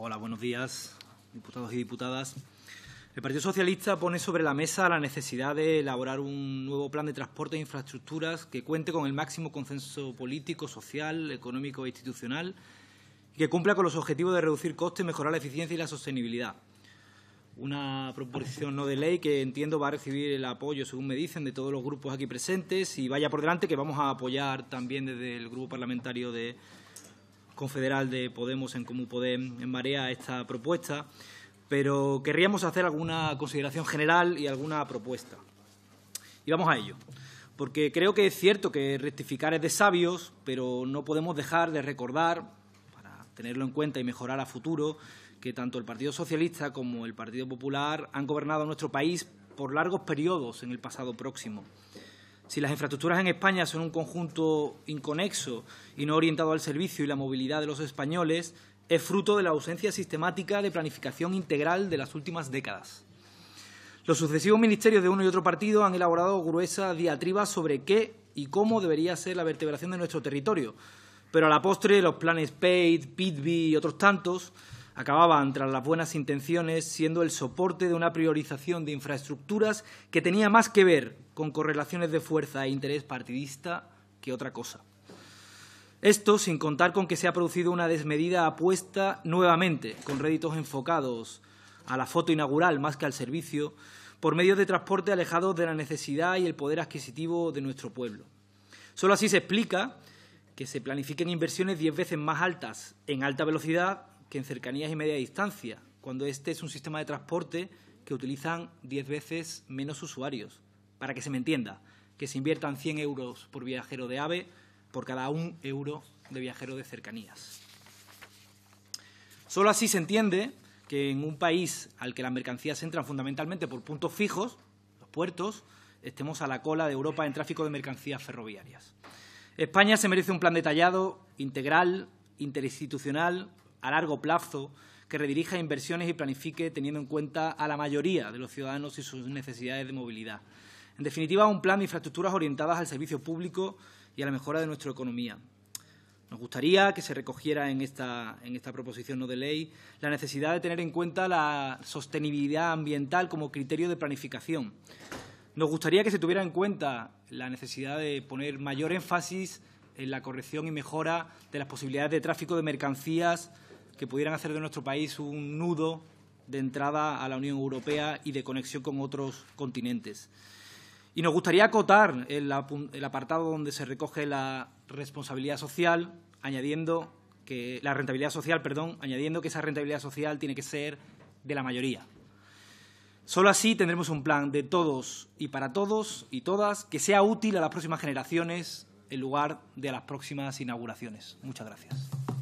Hola, buenos días, diputados y diputadas. El Partido Socialista pone sobre la mesa la necesidad de elaborar un nuevo plan de transporte e infraestructuras que cuente con el máximo consenso político, social, económico e institucional y que cumpla con los objetivos de reducir costes, mejorar la eficiencia y la sostenibilidad. Una proposición no de ley que entiendo va a recibir el apoyo, según me dicen, de todos los grupos aquí presentes y vaya por delante que vamos a apoyar también desde el Grupo Parlamentario de confederal de Podemos en Común podemos en Marea esta propuesta, pero querríamos hacer alguna consideración general y alguna propuesta. Y vamos a ello, porque creo que es cierto que rectificar es de sabios, pero no podemos dejar de recordar, para tenerlo en cuenta y mejorar a futuro, que tanto el Partido Socialista como el Partido Popular han gobernado nuestro país por largos periodos en el pasado próximo. Si las infraestructuras en España son un conjunto inconexo y no orientado al servicio y la movilidad de los españoles, es fruto de la ausencia sistemática de planificación integral de las últimas décadas. Los sucesivos ministerios de uno y otro partido han elaborado gruesas diatribas sobre qué y cómo debería ser la vertebración de nuestro territorio, pero a la postre los planes PAID, PITBI y otros tantos acababan, tras las buenas intenciones, siendo el soporte de una priorización de infraestructuras que tenía más que ver con correlaciones de fuerza e interés partidista que otra cosa. Esto sin contar con que se ha producido una desmedida apuesta nuevamente, con réditos enfocados a la foto inaugural más que al servicio, por medios de transporte alejados de la necesidad y el poder adquisitivo de nuestro pueblo. Solo así se explica que se planifiquen inversiones diez veces más altas en alta velocidad que en cercanías y media distancia, cuando este es un sistema de transporte que utilizan diez veces menos usuarios. Para que se me entienda, que se inviertan 100 euros por viajero de AVE por cada un euro de viajero de cercanías. Solo así se entiende que en un país al que las mercancías entran fundamentalmente por puntos fijos, los puertos, estemos a la cola de Europa en tráfico de mercancías ferroviarias. España se merece un plan detallado, integral, interinstitucional, a largo plazo que redirija inversiones y planifique teniendo en cuenta a la mayoría de los ciudadanos y sus necesidades de movilidad. En definitiva, un plan de infraestructuras orientadas al servicio público y a la mejora de nuestra economía. Nos gustaría que se recogiera en esta, esta proposición no de ley la necesidad de tener en cuenta la sostenibilidad ambiental como criterio de planificación. Nos gustaría que se tuviera en cuenta la necesidad de poner mayor énfasis en la corrección y mejora de las posibilidades de tráfico de mercancías que pudieran hacer de nuestro país un nudo de entrada a la Unión Europea y de conexión con otros continentes. Y nos gustaría acotar el, apartado donde se recoge la responsabilidad social, añadiendo que la rentabilidad social, perdón, añadiendo que esa rentabilidad social tiene que ser de la mayoría. Solo así tendremos un plan de todos y para todos y todas que sea útil a las próximas generaciones en lugar de a las próximas inauguraciones. Muchas gracias.